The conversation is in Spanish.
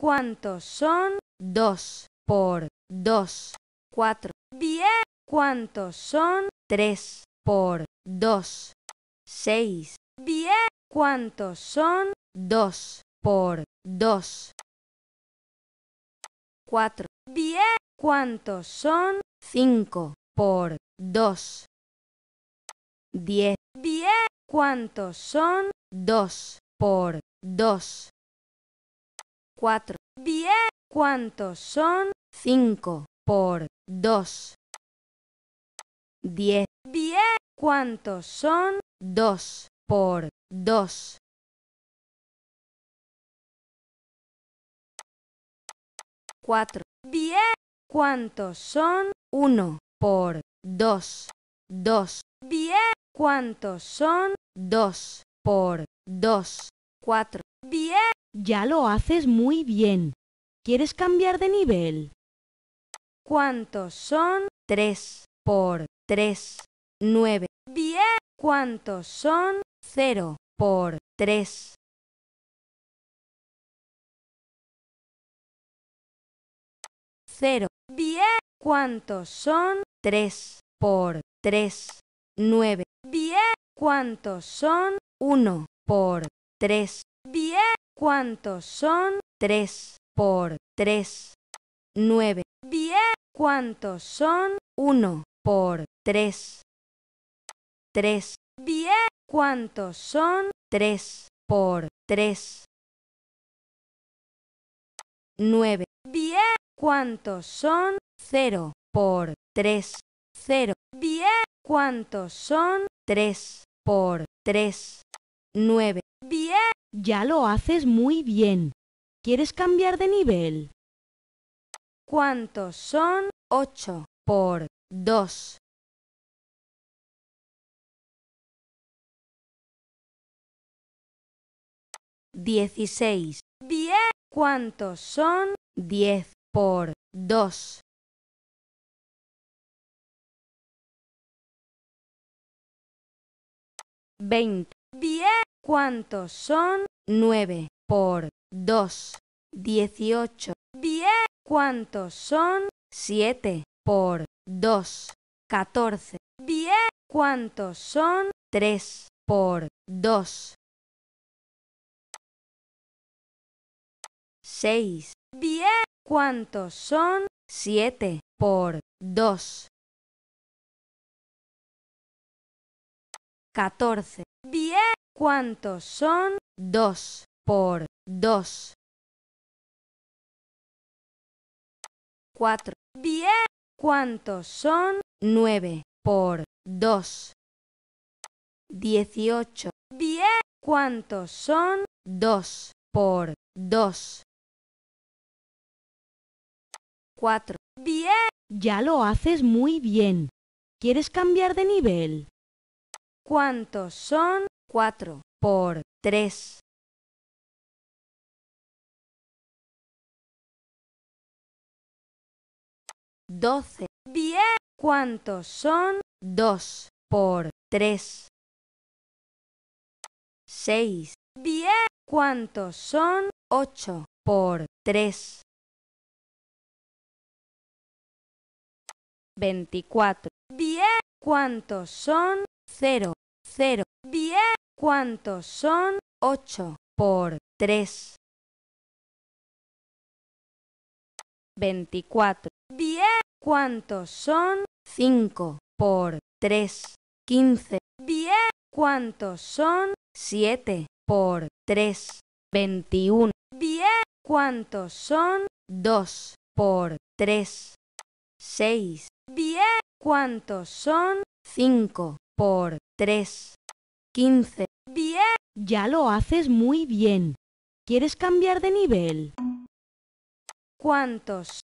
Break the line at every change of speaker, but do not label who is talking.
¿Cuántos son? 2 por 2, 4. Bien. ¿Cuántos son? 3 por 2, 6. Bien. ¿Cuántos son? 2 por
2, 4. Bien. ¿Cuántos son? 5 por 2, 10.
Bien. ¿Cuántos son? 2 por 2, 4. Bien. ¿Cuántos son? 5 por
2. 10. Bien. ¿Cuántos son? 2 por 2. 4. Bien. ¿Cuántos son? 1 por 2. 2. Bien. ¿Cuántos
son? 2 por 2. 4. Bien. Ya lo haces muy bien. ¿Quieres cambiar de nivel? ¿Cuántos son 3 por 3? 9. Bien.
¿Cuántos son 0 por 3? 0. Bien. ¿Cuántos son 3 por 3? 9. Bien.
¿Cuántos son 1 por 3? Bien. ¿Cuántos son? 3 por 3. 9. Bien. ¿Cuántos son? 1 por 3. 3. Bien. ¿Cuántos son? 3 por 3. 9. Bien. ¿Cuántos son? 0 por 3. 0. Bien. ¿Cuántos son? 3 por 3. 9. Bien. Ya lo haces muy bien.
¿Quieres cambiar de nivel? ¿Cuántos son 8 por 2? Dieciséis. Bien. ¿Cuántos son 10 por 2? Veinte. Bien. ¿Cuántos son? 9 por
2, 18. ¡Bien! ¿Cuántos son? 7
por 2, 14. ¡Bien! ¿Cuántos son? 3 por 2, 6. ¡Bien! ¿Cuántos son? 7 por 2, 14. ¡Bien! ¿Cuántos son? Dos por dos. Cuatro. Bien. ¿Cuántos son? Nueve por dos. Dieciocho. Bien. ¿Cuántos son? Dos por dos. Cuatro. Bien. Ya lo haces muy bien. ¿Quieres cambiar de nivel? ¿Cuántos son? 4 por 3. 12. ¡Bien! ¿Cuántos son? 2 por 3. 6. ¡Bien! ¿Cuántos son? 8 por 3. 24. ¡Bien! ¿Cuántos son? 0, 0. ¡Bien! ¿Cuántos son 8 por 3? 24. Bien. ¿Cuántos son 5 por 3? 15. Bien.
¿Cuántos son 7 por 3? 21. Bien. ¿Cuántos son 2 por 3? 6. Bien. ¿Cuántos son 5 por 3? 15. Ya lo haces muy bien. ¿Quieres cambiar de nivel? ¿Cuántos?